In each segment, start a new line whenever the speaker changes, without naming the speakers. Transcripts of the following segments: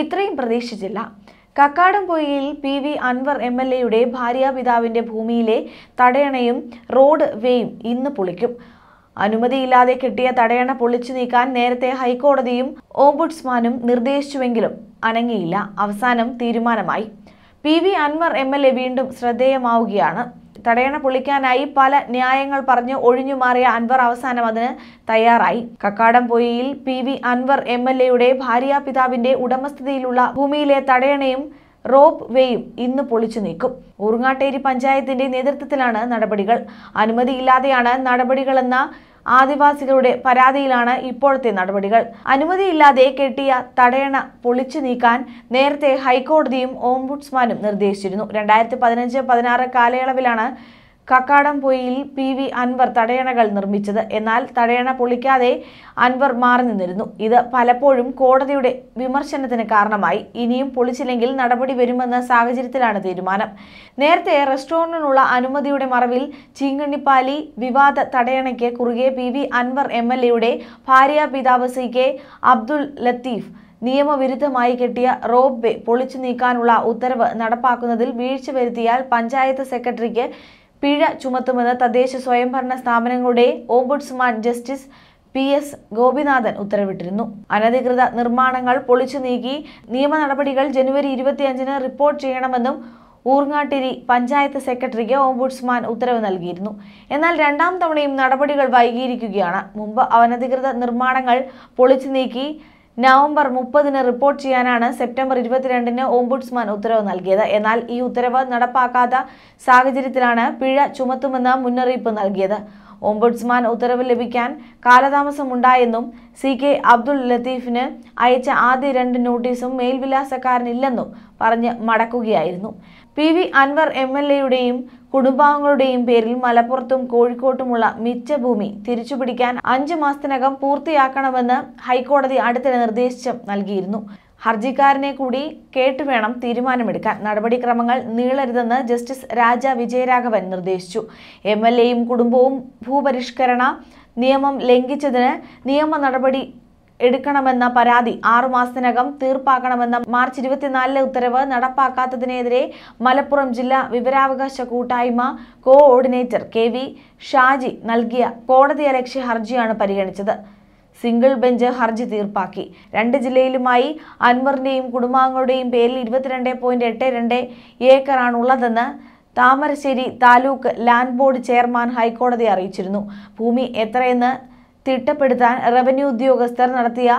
ഇത്രയും പ്രതീക്ഷിച്ചില്ല Kakkadampoyil P V Anvar M L എയുടെ ഭാര്യാപിതാവിൻ്റെ ഭൂമിയിലെ തടയണയും റോഡ് വേയും ഇന്ന് പൊളിക്കും അനുമതിയില്ലാതെ കിട്ടിയ തടയണ പൊളിച്ചു നീക്കാൻ നേരത്തെ ഹൈക്കോടതിയും ഓംബുഡ്സ്മാനും നിർദ്ദേശിച്ചുവെങ്കിലും അനങ്ങിയില്ല അവസാനം തീരുമാനമായി P V Anvar M L A വീണ്ടും ശ്രദ്ധേയമാവുകയാണ് തടയണ പൊളിക്കാനായി പല ന്യായങ്ങൾ പറഞ്ഞ് ഒഴിഞ്ഞു മാറിയ അൻവർ അവസാനം അതിന് തയ്യാറായി Kakkadampoyil P V Anvar M L എയുടെ പിതാവിന്റെ ഉടമസ്ഥതയിലുള്ള ഭൂമിയിലെ തടയണയും റോപ്പ് വേയും ഇന്ന് പൊളിച്ചു നീക്കും ഊർങ്ങാട്ടേരി പഞ്ചായത്തിന്റെ നേതൃത്വത്തിലാണ് നടപടികൾ അനുമതിയില്ലാതെയാണ് നടപടികളെന്ന ആദിവാസികളുടെ പരാതിയിലാണ് ഇപ്പോഴത്തെ നടപടികൾ അനുമതിയില്ലാതെ കെട്ടിയ തടയണ പൊളിച്ചു നീക്കാൻ നേരത്തെ ഹൈക്കോടതിയും ഓംബുഡ്സ്മാനും നിർദ്ദേശിച്ചിരുന്നു രണ്ടായിരത്തി പതിനഞ്ച് പതിനാറ് കാലയളവിലാണ് കക്കാടംപൊയിൽ പി വി അൻവർ തടയണകൾ നിർമ്മിച്ചത് എന്നാൽ തടയണ പൊളിക്കാതെ അൻവർ മാറി നിന്നിരുന്നു ഇത് പലപ്പോഴും കോടതിയുടെ വിമർശനത്തിന് കാരണമായി ഇനിയും പൊളിച്ചില്ലെങ്കിൽ നടപടി വരുമെന്ന സാഹചര്യത്തിലാണ് തീരുമാനം നേരത്തെ റെസ്റ്റോറന്റിനുള്ള അനുമതിയുടെ മറവിൽ ചീങ്കണ്ണിപ്പാലി വിവാദ തടയണയ്ക്ക് കുറുകെ P V Anvar M L എയുടെ ഭാര്യ പിതാവ് സി കെ അബ്ദുൽ ലത്തീഫ് നിയമവിരുദ്ധമായി കെട്ടിയ റോപ്പ് വേ പൊളിച്ചു നീക്കാനുള്ള ഉത്തരവ് നടപ്പാക്കുന്നതിൽ വീഴ്ച വരുത്തിയാൽ പഞ്ചായത്ത് സെക്രട്ടറിക്ക് പിഴ ചുമത്തുമെന്ന് തദ്ദേശ സ്വയംഭരണ സ്ഥാപനങ്ങളുടെ ombudsman justice P S Gopinathan ഉത്തരവിട്ടിരുന്നു അനധികൃത നിർമ്മാണങ്ങൾ പൊളിച്ചു നീക്കി നിയമ നടപടികൾ ജനുവരി ഇരുപത്തിയഞ്ചിന് റിപ്പോർട്ട് ചെയ്യണമെന്നും ഊർങ്ങാട്ടിരി പഞ്ചായത്ത് സെക്രട്ടറിക്ക് ഓംബുഡ്സ്മാൻ ഉത്തരവ് നൽകിയിരുന്നു എന്നാൽ രണ്ടാം തവണയും നടപടികൾ വൈകിയിരിക്കുകയാണ് മുമ്പ് അനധികൃത നിർമ്മാണങ്ങൾ പൊളിച്ചു നീക്കി നവംബർ മുപ്പതിന് റിപ്പോർട്ട് ചെയ്യാനാണ് സെപ്റ്റംബർ ഇരുപത്തിരണ്ടിന് ഓംബുഡ്സ്മാൻ ഉത്തരവ് നൽകിയത് എന്നാൽ ഈ ഉത്തരവ് നടപ്പാക്കാത്ത സാഹചര്യത്തിലാണ് പിഴ ചുമത്തുമെന്ന് മുന്നറിയിപ്പ് നൽകിയത് ഓംബുഡ്സ്മാൻ ഉത്തരവ് ലഭിക്കാൻ കാലതാമസമുണ്ടായെന്നും സി കെ അബ്ദുൾ ലത്തീഫിന് അയച്ച ആദ്യ രണ്ട് നോട്ടീസും മേൽവിലാസക്കാരനില്ലെന്നും പറഞ്ഞ് മടക്കുകയായിരുന്നു P V Anvar M L എയുടെയും കുടുംബാംഗങ്ങളുടെയും പേരിൽ മലപ്പുറത്തും കോഴിക്കോട്ടുമുള്ള മിച്ചഭൂമി തിരിച്ചുപിടിക്കാൻ അഞ്ച് മാസത്തിനകം പൂർത്തിയാക്കണമെന്ന് ഹൈക്കോടതി അടുത്തിടെ നിർദ്ദേശം നൽകിയിരുന്നു ഹർജിക്കാരനെ കൂടി കേട്ട് വേണം തീരുമാനമെടുക്കാൻ നടപടിക്രമങ്ങൾ നീളരുതെന്ന് ജസ്റ്റിസ് രാജ വിജയരാഘവൻ നിർദ്ദേശിച്ചു എം എൽ എയും കുടുംബവും ഭൂപരിഷ്കരണ നിയമം ലംഘിച്ചതിന് നിയമ നടപടി എടുക്കണമെന്ന പരാതി ആറുമാസത്തിനകം തീർപ്പാക്കണമെന്ന മാർച്ച് ഇരുപത്തിനാലിലെ ഉത്തരവ് നടപ്പാക്കാത്തതിനെതിരെ മലപ്പുറം ജില്ലാ വിവരാവകാശ കൂട്ടായ്മ കോഓർഡിനേറ്റർ കെ വി ഷാജി നൽകിയ കോടതിയലക്ഷ്യ ഹർജിയാണ് പരിഗണിച്ചത് സിംഗിൾ ബെഞ്ച് ഹർജി തീർപ്പാക്കി രണ്ട് ജില്ലയിലുമായി അൻവറിന്റെയും കുടുംബാംഗങ്ങളുടെയും പേരിൽ ഇരുപത്തിരണ്ട് പോയിന്റ് എട്ട് രണ്ട് ഏക്കറാണ് ഉള്ളതെന്ന് Thamarassery taluk land board chairman high court അറിയിച്ചിരുന്നു ഭൂമി എത്രയെന്ന് തിട്ടപ്പെടുത്താൻ റവന്യൂ ഉദ്യോഗസ്ഥർ നടത്തിയ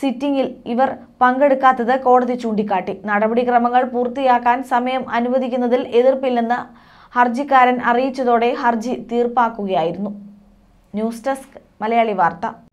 സിറ്റിംഗിൽ ഇവർ പങ്കെടുക്കാത്തത് കോടതി ചൂണ്ടിക്കാട്ടി നടപടിക്രമങ്ങൾ പൂർത്തിയാക്കാൻ സമയം അനുവദിക്കുന്നതിൽ എതിർപ്പില്ലെന്ന് ഹർജിക്കാരൻ അറിയിച്ചതോടെ ഹർജി തീർപ്പാക്കുകയായിരുന്നു ന്യൂസ് ഡെസ്ക് മലയാളി വാർത്ത